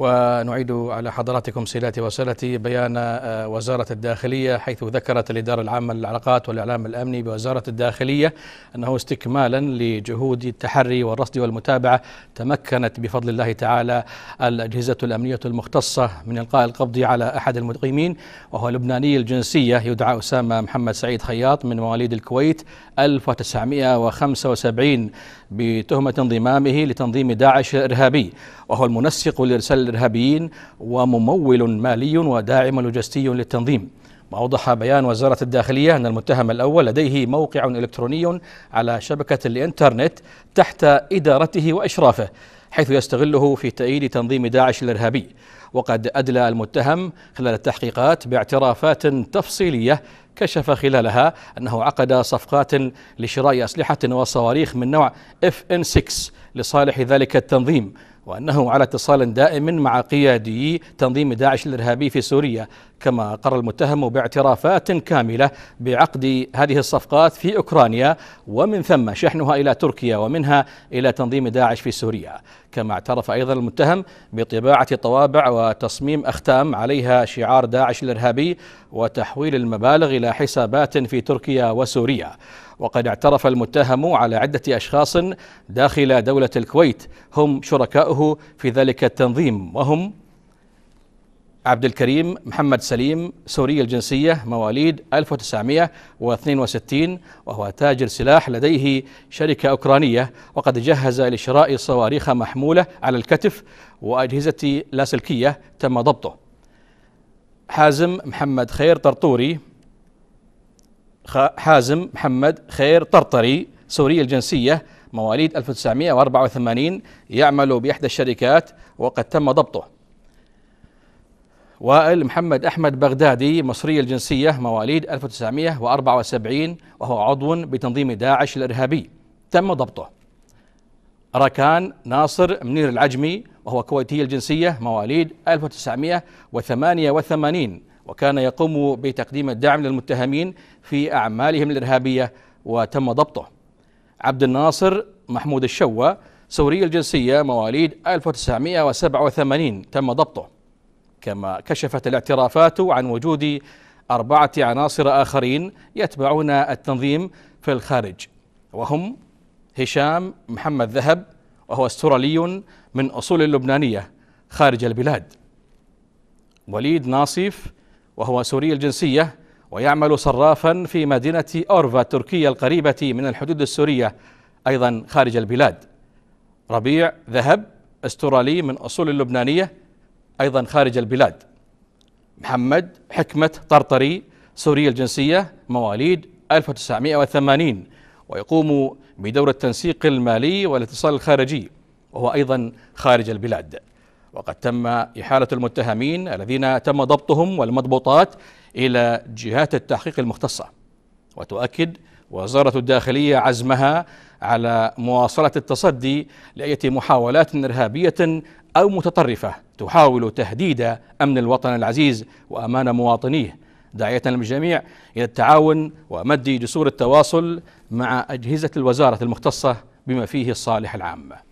ونعيد على حضراتكم سيلاتي وصلتي بيان آه، وزارة الداخلية حيث ذكرت الإدارة العامة للعلاقات والإعلام الأمني بوزارة الداخلية أنه استكمالا لجهود التحري والرصد والمتابعة تمكنت بفضل الله تعالى الأجهزة الأمنية المختصة من إلقاء القبض على أحد المقيمين وهو لبناني الجنسية يدعى أسامة محمد سعيد خياط من مواليد الكويت 1975 بتهمة انضمامه لتنظيم داعش الإرهابي وهو المنسق لإرسال الإرهابيين وممول مالي وداعم لوجستي للتنظيم وأوضح بيان وزارة الداخلية أن المتهم الأول لديه موقع إلكتروني على شبكة الإنترنت تحت إدارته وإشرافه حيث يستغله في تأييد تنظيم داعش الإرهابي وقد أدلى المتهم خلال التحقيقات باعترافات تفصيلية كشف خلالها أنه عقد صفقات لشراء أسلحة وصواريخ من نوع FN6 لصالح ذلك التنظيم وأنه على اتصال دائم مع قيادي تنظيم داعش الإرهابي في سوريا كما أقر المتهم باعترافات كاملة بعقد هذه الصفقات في أوكرانيا ومن ثم شحنها إلى تركيا ومنها إلى تنظيم داعش في سوريا كما اعترف أيضا المتهم بطباعة طوابع وتصميم أختام عليها شعار داعش الإرهابي وتحويل المبالغ إلى حسابات في تركيا وسوريا وقد اعترف المتهم على عدة أشخاص داخل دولة الكويت هم شركائه في ذلك التنظيم وهم عبد الكريم محمد سليم سوري الجنسية مواليد 1962 وهو تاجر سلاح لديه شركة أوكرانية وقد جهز لشراء صواريخ محمولة على الكتف وأجهزة لاسلكية تم ضبطه حازم محمد خير طرطوري حازم محمد خير طرطري سوري الجنسية مواليد 1984 يعمل بإحدى الشركات وقد تم ضبطه وائل محمد أحمد بغدادي مصري الجنسية مواليد 1974 وهو عضو بتنظيم داعش الإرهابي تم ضبطه ركان ناصر منير العجمي وهو كويتي الجنسية مواليد 1988 وكان يقوم بتقديم الدعم للمتهمين في أعمالهم الإرهابية وتم ضبطه عبد الناصر محمود الشوى سوري الجنسية مواليد 1987 تم ضبطه كما كشفت الاعترافات عن وجود أربعة عناصر آخرين يتبعون التنظيم في الخارج وهم هشام محمد ذهب وهو استرالي من أصول لبنانية خارج البلاد وليد ناصيف وهو سوري الجنسية ويعمل صرافا في مدينة أورفا التركية القريبة من الحدود السورية أيضا خارج البلاد ربيع ذهب استرالي من أصول لبنانية أيضا خارج البلاد محمد حكمة طرطري سوري الجنسية مواليد 1980 ويقوم بدور التنسيق المالي والاتصال الخارجي وهو أيضا خارج البلاد وقد تم إحالة المتهمين الذين تم ضبطهم والمضبوطات إلى جهات التحقيق المختصة وتؤكد وزارة الداخلية عزمها على مواصلة التصدي لأية محاولات إرهابية أو متطرفة تحاول تهديد أمن الوطن العزيز وأمان مواطنيه داعية الجميع إلى التعاون ومد جسور التواصل مع أجهزة الوزارة المختصة بما فيه الصالح العام